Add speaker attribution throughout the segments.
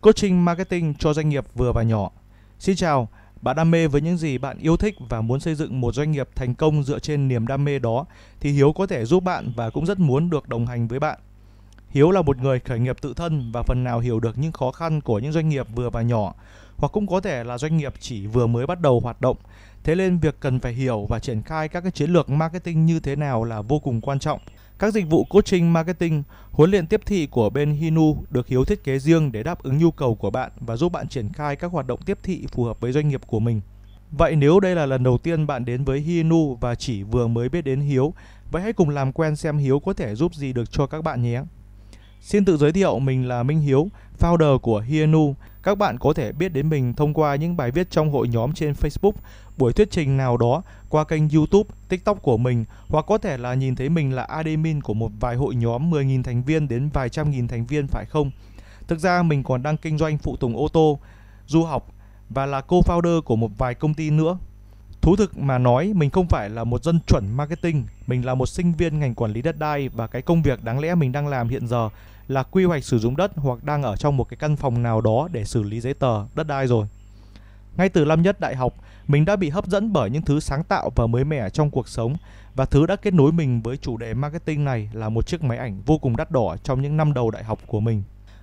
Speaker 1: coaching marketing cho doanh nghiệp vừa và nhỏ. Xin chào, bạn đam mê với những gì bạn yêu thích và muốn xây dựng một doanh nghiệp thành công dựa trên niềm đam mê đó thì Hiếu có thể giúp bạn và cũng rất muốn được đồng hành với bạn. Hiếu là một người khởi nghiệp tự thân và phần nào hiểu được những khó khăn của những doanh nghiệp vừa và nhỏ, hoặc cũng có thể là doanh nghiệp chỉ vừa mới bắt đầu hoạt động. Thế nên việc cần phải hiểu và triển khai các cái chiến lược marketing như thế nào là vô cùng quan trọng. Các dịch vụ coaching marketing, huấn luyện tiếp thị của bên Hinu được Hiếu thiết kế riêng để đáp ứng nhu cầu của bạn và giúp bạn triển khai các hoạt động tiếp thị phù hợp với doanh nghiệp của mình. Vậy nếu đây là lần đầu tiên bạn đến với Hinu và chỉ vừa mới biết đến Hiếu, vậy hãy cùng làm quen xem Hiếu có thể giúp gì được cho các bạn nhé. Xin tự giới thiệu, mình là Minh Hiếu, founder của Hienu. Các bạn có thể biết đến mình thông qua những bài viết trong hội nhóm trên Facebook, buổi thuyết trình nào đó qua kênh YouTube, TikTok của mình hoặc có thể là nhìn thấy mình là admin của một vài hội nhóm 10.000 thành viên đến vài trăm nghìn thành viên phải không? Thực ra mình còn đang kinh doanh phụ tùng ô tô, du học và là co-founder của một vài công ty nữa Thú thực mà nói, mình không phải là một dân chuẩn marketing, mình là một sinh viên ngành quản lý đất đai và cái công việc đáng lẽ mình đang làm hiện giờ là quy hoạch sử dụng đất hoặc đang ở trong một cái căn phòng nào đó để xử lý giấy tờ đất đai rồi. Ngay từ năm nhất đại học, mình đã bị hấp dẫn bởi những thứ sáng tạo và mới mẻ trong cuộc sống và thứ đã kết nối mình với chủ đề marketing này là một chiếc máy ảnh vô cùng đắt đỏ trong những năm đầu đại học của mình.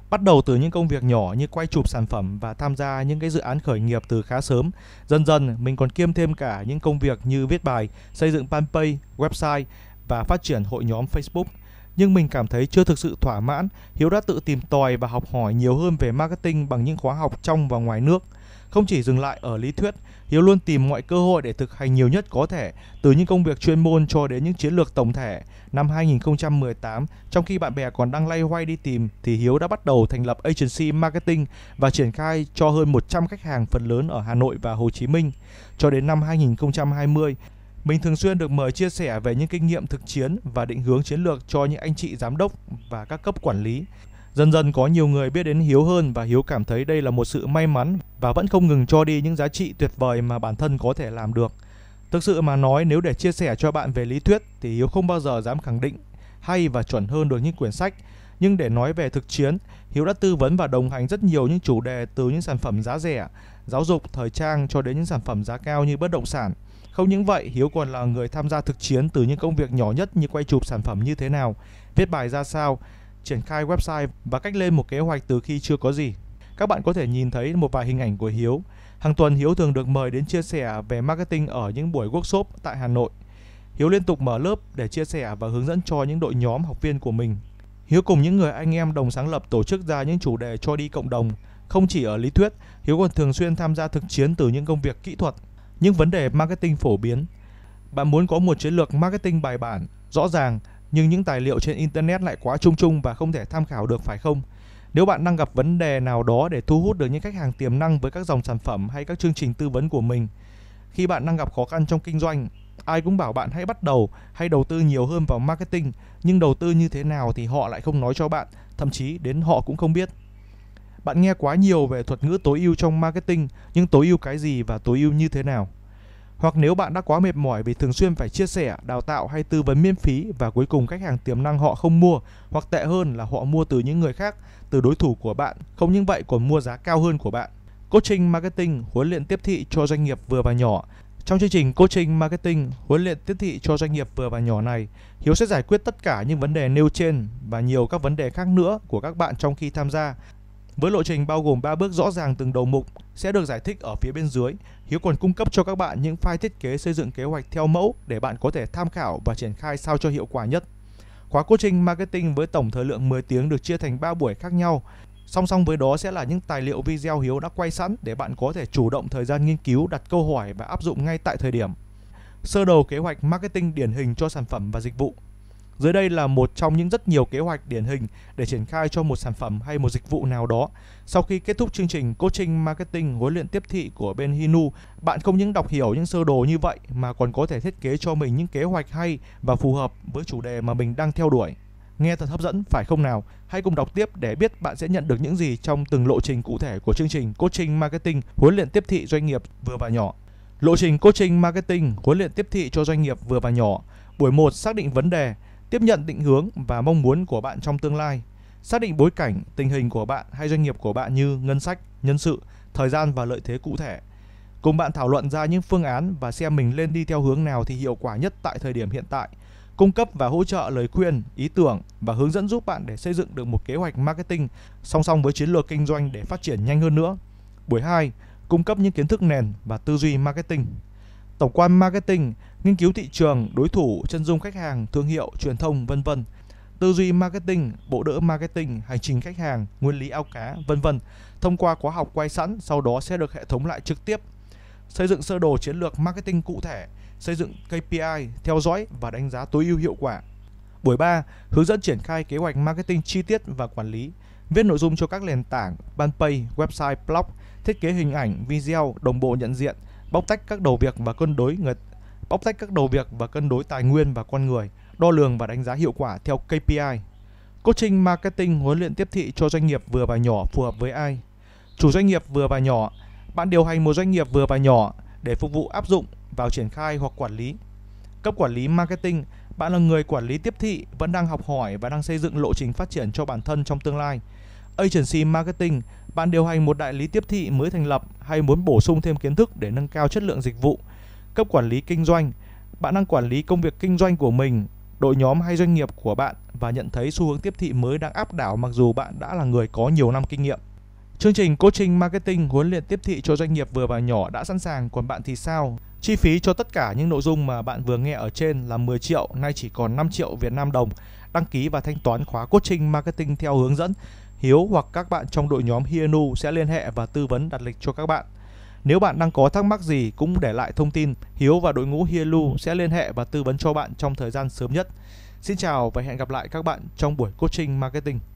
Speaker 1: Bắt đầu từ những công việc nhỏ như quay chụp sản phẩm và tham gia những cái dự án khởi nghiệp từ khá sớm. Dần dần mình còn kiêm thêm cả những công việc như viết bài, xây dựng fanpage, website và phát triển hội nhóm Facebook – nhưng mình cảm thấy chưa thực sự thỏa mãn, Hiếu đã tự tìm tòi và học hỏi nhiều hơn về marketing bằng những khóa học trong và ngoài nước. Không chỉ dừng lại ở lý thuyết, Hiếu luôn tìm mọi cơ hội để thực hành nhiều nhất có thể, từ những công việc chuyên môn cho đến những chiến lược tổng thể. Năm 2018, trong khi bạn bè còn đang lay hoay đi tìm, thì Hiếu đã bắt đầu thành lập agency marketing và triển khai cho hơn 100 khách hàng phần lớn ở Hà Nội và Hồ Chí Minh. Cho đến năm 2020, mình thường xuyên được mời chia sẻ về những kinh nghiệm thực chiến và định hướng chiến lược cho những anh chị giám đốc và các cấp quản lý. Dần dần có nhiều người biết đến Hiếu hơn và Hiếu cảm thấy đây là một sự may mắn và vẫn không ngừng cho đi những giá trị tuyệt vời mà bản thân có thể làm được. Thực sự mà nói nếu để chia sẻ cho bạn về lý thuyết thì Hiếu không bao giờ dám khẳng định hay và chuẩn hơn được những quyển sách. Nhưng để nói về thực chiến, Hiếu đã tư vấn và đồng hành rất nhiều những chủ đề từ những sản phẩm giá rẻ, giáo dục, thời trang cho đến những sản phẩm giá cao như bất động sản. Không những vậy, Hiếu còn là người tham gia thực chiến từ những công việc nhỏ nhất như quay chụp sản phẩm như thế nào, viết bài ra sao, triển khai website và cách lên một kế hoạch từ khi chưa có gì. Các bạn có thể nhìn thấy một vài hình ảnh của Hiếu. Hàng tuần Hiếu thường được mời đến chia sẻ về marketing ở những buổi workshop tại Hà Nội. Hiếu liên tục mở lớp để chia sẻ và hướng dẫn cho những đội nhóm học viên của mình. Hiếu cùng những người anh em đồng sáng lập tổ chức ra những chủ đề cho đi cộng đồng. Không chỉ ở lý thuyết, Hiếu còn thường xuyên tham gia thực chiến từ những công việc kỹ thuật những vấn đề marketing phổ biến. Bạn muốn có một chiến lược marketing bài bản, rõ ràng nhưng những tài liệu trên internet lại quá chung chung và không thể tham khảo được phải không? Nếu bạn đang gặp vấn đề nào đó để thu hút được những khách hàng tiềm năng với các dòng sản phẩm hay các chương trình tư vấn của mình, khi bạn đang gặp khó khăn trong kinh doanh, ai cũng bảo bạn hãy bắt đầu hay đầu tư nhiều hơn vào marketing, nhưng đầu tư như thế nào thì họ lại không nói cho bạn, thậm chí đến họ cũng không biết. Bạn nghe quá nhiều về thuật ngữ tối ưu trong marketing, nhưng tối ưu cái gì và tối ưu như thế nào? Hoặc nếu bạn đã quá mệt mỏi vì thường xuyên phải chia sẻ, đào tạo hay tư vấn miễn phí và cuối cùng khách hàng tiềm năng họ không mua, hoặc tệ hơn là họ mua từ những người khác, từ đối thủ của bạn, không những vậy còn mua giá cao hơn của bạn. Coaching marketing, huấn luyện tiếp thị cho doanh nghiệp vừa và nhỏ trong chương trình Coaching Marketing huấn luyện tiếp thị cho doanh nghiệp vừa và nhỏ này, Hiếu sẽ giải quyết tất cả những vấn đề nêu trên và nhiều các vấn đề khác nữa của các bạn trong khi tham gia với lộ trình bao gồm 3 bước rõ ràng từng đầu mục sẽ được giải thích ở phía bên dưới, Hiếu còn cung cấp cho các bạn những file thiết kế xây dựng kế hoạch theo mẫu để bạn có thể tham khảo và triển khai sao cho hiệu quả nhất. Khóa coaching marketing với tổng thời lượng 10 tiếng được chia thành 3 buổi khác nhau. Song song với đó sẽ là những tài liệu video Hiếu đã quay sẵn để bạn có thể chủ động thời gian nghiên cứu, đặt câu hỏi và áp dụng ngay tại thời điểm. Sơ đồ kế hoạch marketing điển hình cho sản phẩm và dịch vụ dưới đây là một trong những rất nhiều kế hoạch điển hình để triển khai cho một sản phẩm hay một dịch vụ nào đó. Sau khi kết thúc chương trình coaching marketing huấn luyện tiếp thị của bên Hinu, bạn không những đọc hiểu những sơ đồ như vậy mà còn có thể thiết kế cho mình những kế hoạch hay và phù hợp với chủ đề mà mình đang theo đuổi. Nghe thật hấp dẫn phải không nào? Hãy cùng đọc tiếp để biết bạn sẽ nhận được những gì trong từng lộ trình cụ thể của chương trình coaching marketing huấn luyện tiếp thị doanh nghiệp vừa và nhỏ. Lộ trình coaching marketing huấn luyện tiếp thị cho doanh nghiệp vừa và nhỏ. Buổi 1 xác định vấn đề, tiếp nhận định hướng và mong muốn của bạn trong tương lai, xác định bối cảnh, tình hình của bạn hay doanh nghiệp của bạn như ngân sách, nhân sự, thời gian và lợi thế cụ thể. Cùng bạn thảo luận ra những phương án và xem mình lên đi theo hướng nào thì hiệu quả nhất tại thời điểm hiện tại. Cung cấp và hỗ trợ lời khuyên, ý tưởng và hướng dẫn giúp bạn để xây dựng được một kế hoạch marketing song song với chiến lược kinh doanh để phát triển nhanh hơn nữa. Buổi 2, cung cấp những kiến thức nền và tư duy marketing tổng quan marketing, nghiên cứu thị trường, đối thủ, chân dung khách hàng, thương hiệu, truyền thông, vân vân. Tư duy marketing, bộ đỡ marketing, hành trình khách hàng, nguyên lý ao cá, vân vân. Thông qua khóa học quay sẵn, sau đó sẽ được hệ thống lại trực tiếp. Xây dựng sơ đồ chiến lược marketing cụ thể, xây dựng KPI, theo dõi và đánh giá tối ưu hiệu quả. Buổi 3, hướng dẫn triển khai kế hoạch marketing chi tiết và quản lý, viết nội dung cho các nền tảng, banpage, website, blog, thiết kế hình ảnh, video, đồng bộ nhận diện, bóc tách các đầu việc và cân đối người bóc tách các đầu việc và cân đối tài nguyên và con người, đo lường và đánh giá hiệu quả theo KPI. Coaching marketing huấn luyện tiếp thị cho doanh nghiệp vừa và nhỏ phù hợp với ai? Chủ doanh nghiệp vừa và nhỏ, bạn điều hành một doanh nghiệp vừa và nhỏ để phục vụ áp dụng vào triển khai hoặc quản lý. Cấp quản lý marketing, bạn là người quản lý tiếp thị vẫn đang học hỏi và đang xây dựng lộ trình phát triển cho bản thân trong tương lai. Agency marketing, bạn điều hành một đại lý tiếp thị mới thành lập hay muốn bổ sung thêm kiến thức để nâng cao chất lượng dịch vụ? Cấp quản lý kinh doanh, bạn đang quản lý công việc kinh doanh của mình, đội nhóm hay doanh nghiệp của bạn và nhận thấy xu hướng tiếp thị mới đang áp đảo mặc dù bạn đã là người có nhiều năm kinh nghiệm. Chương trình coaching marketing huấn luyện tiếp thị cho doanh nghiệp vừa và nhỏ đã sẵn sàng, còn bạn thì sao? Chi phí cho tất cả những nội dung mà bạn vừa nghe ở trên là 10 triệu, nay chỉ còn 5 triệu Việt Nam đồng. Đăng ký và thanh toán khóa coaching marketing theo hướng dẫn. Hiếu hoặc các bạn trong đội nhóm Hienu sẽ liên hệ và tư vấn đặt lịch cho các bạn. Nếu bạn đang có thắc mắc gì cũng để lại thông tin, Hiếu và đội ngũ Hielu sẽ liên hệ và tư vấn cho bạn trong thời gian sớm nhất. Xin chào và hẹn gặp lại các bạn trong buổi coaching marketing.